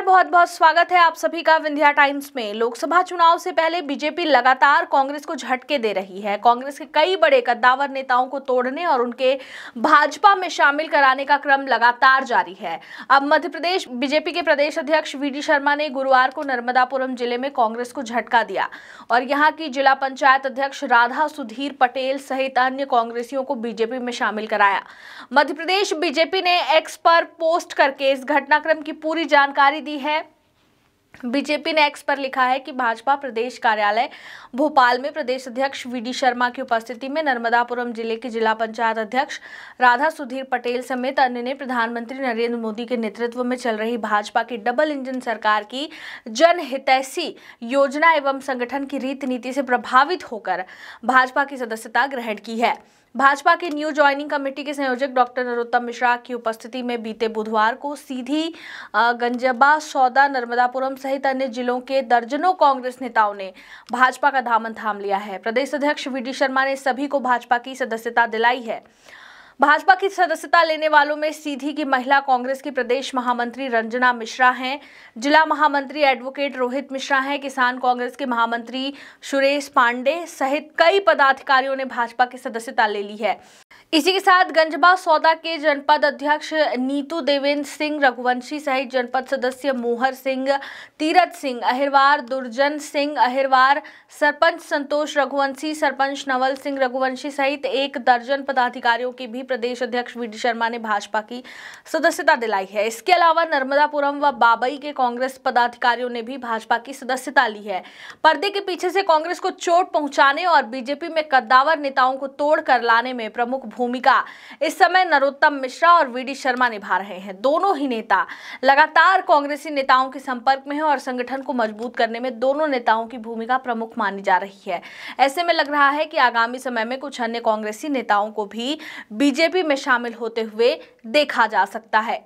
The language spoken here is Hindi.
नमस्कार बहुत बहुत स्वागत है आप सभी का विंध्या टाइम्स में लोकसभा चुनाव से पहले बीजेपी लगातार कांग्रेस को झटके दे रही है कांग्रेस के कई बड़े कद्दावर नेताओं को तोड़ने और उनके भाजपा में शामिल कराने का क्रम लगातार जारी है अब मध्य प्रदेश बीजेपी के प्रदेश अध्यक्ष वी शर्मा ने गुरुवार को नर्मदापुरम जिले में कांग्रेस को झटका दिया और यहाँ की जिला पंचायत अध्यक्ष राधा सुधीर पटेल सहित अन्य कांग्रेसियों को बीजेपी में शामिल कराया मध्य प्रदेश बीजेपी ने एक्स पर पोस्ट करके इस घटनाक्रम की पूरी जानकारी दी दी है बीजेपी ने एक्स पर लिखा है कि भाजपा प्रदेश कार्यालय भोपाल में प्रदेश अध्यक्ष वीडी शर्मा की उपस्थिति में नर्मदापुरम जिले के जिला पंचायत अध्यक्ष राधा सुधीर पटेल समेत अन्य ने प्रधानमंत्री नरेंद्र मोदी के नेतृत्व में चल रही भाजपा की डबल इंजन सरकार की जनहितैषी योजना एवं संगठन की रीति नीति से प्रभावित होकर भाजपा की सदस्यता ग्रहण की है भाजपा के न्यू ज्वाइनिंग कमेटी के संयोजक डॉक्टर नरोत्तम मिश्रा की उपस्थिति में बीते बुधवार को सीधी गंजबा सौदा नर्मदापुरम सहित अन्य जिलों के दर्जनों कांग्रेस नेताओं ने भाजपा का दामन थाम लिया है प्रदेश अध्यक्ष वी शर्मा ने सभी को भाजपा की सदस्यता दिलाई है भाजपा की सदस्यता लेने वालों में सीधी की महिला कांग्रेस की प्रदेश महामंत्री रंजना मिश्रा हैं जिला महामंत्री एडवोकेट रोहित मिश्रा हैं किसान कांग्रेस के महामंत्री सुरेश पांडे सहित कई पदाधिकारियों ने भाजपा की सदस्यता ले ली है इसी के साथ गंजबा सौदा के जनपद अध्यक्ष नीतू देवेंद्र सिंह रघुवंशी सहित जनपद सदस्य मोहर सिंह तीरथ सिंह अहिरवार दुर्जन सिंह अहिरवार सरपंच संतोष रघुवंशी सरपंच नवल सिंह रघुवंशी सहित एक दर्जन पदाधिकारियों की भी प्रदेश अध्यक्ष वी शर्मा ने भाजपा की सदस्यता दिलाई है इसके अलावा नर्मदापुरम व बाबई के कांग्रेस पदाधिकारियों ने भी भाजपा की सदस्यता ली है पर्दे के पीछे से कांग्रेस को चोट पहुंचाने और बीजेपी में कद्दावर नेताओं को तोड़ कर लाने में प्रमुख भूमिका इस समय नरोत्तम मिश्रा और वी शर्मा निभा रहे हैं दोनों ही नेता लगातार कांग्रेसी नेताओं के संपर्क में है और संगठन को मजबूत करने में दोनों नेताओं की भूमिका प्रमुख मानी जा रही है ऐसे में लग रहा है कि आगामी समय में कुछ अन्य कांग्रेसी नेताओं को भी बीजेपी बीजेपी में शामिल होते हुए देखा जा सकता है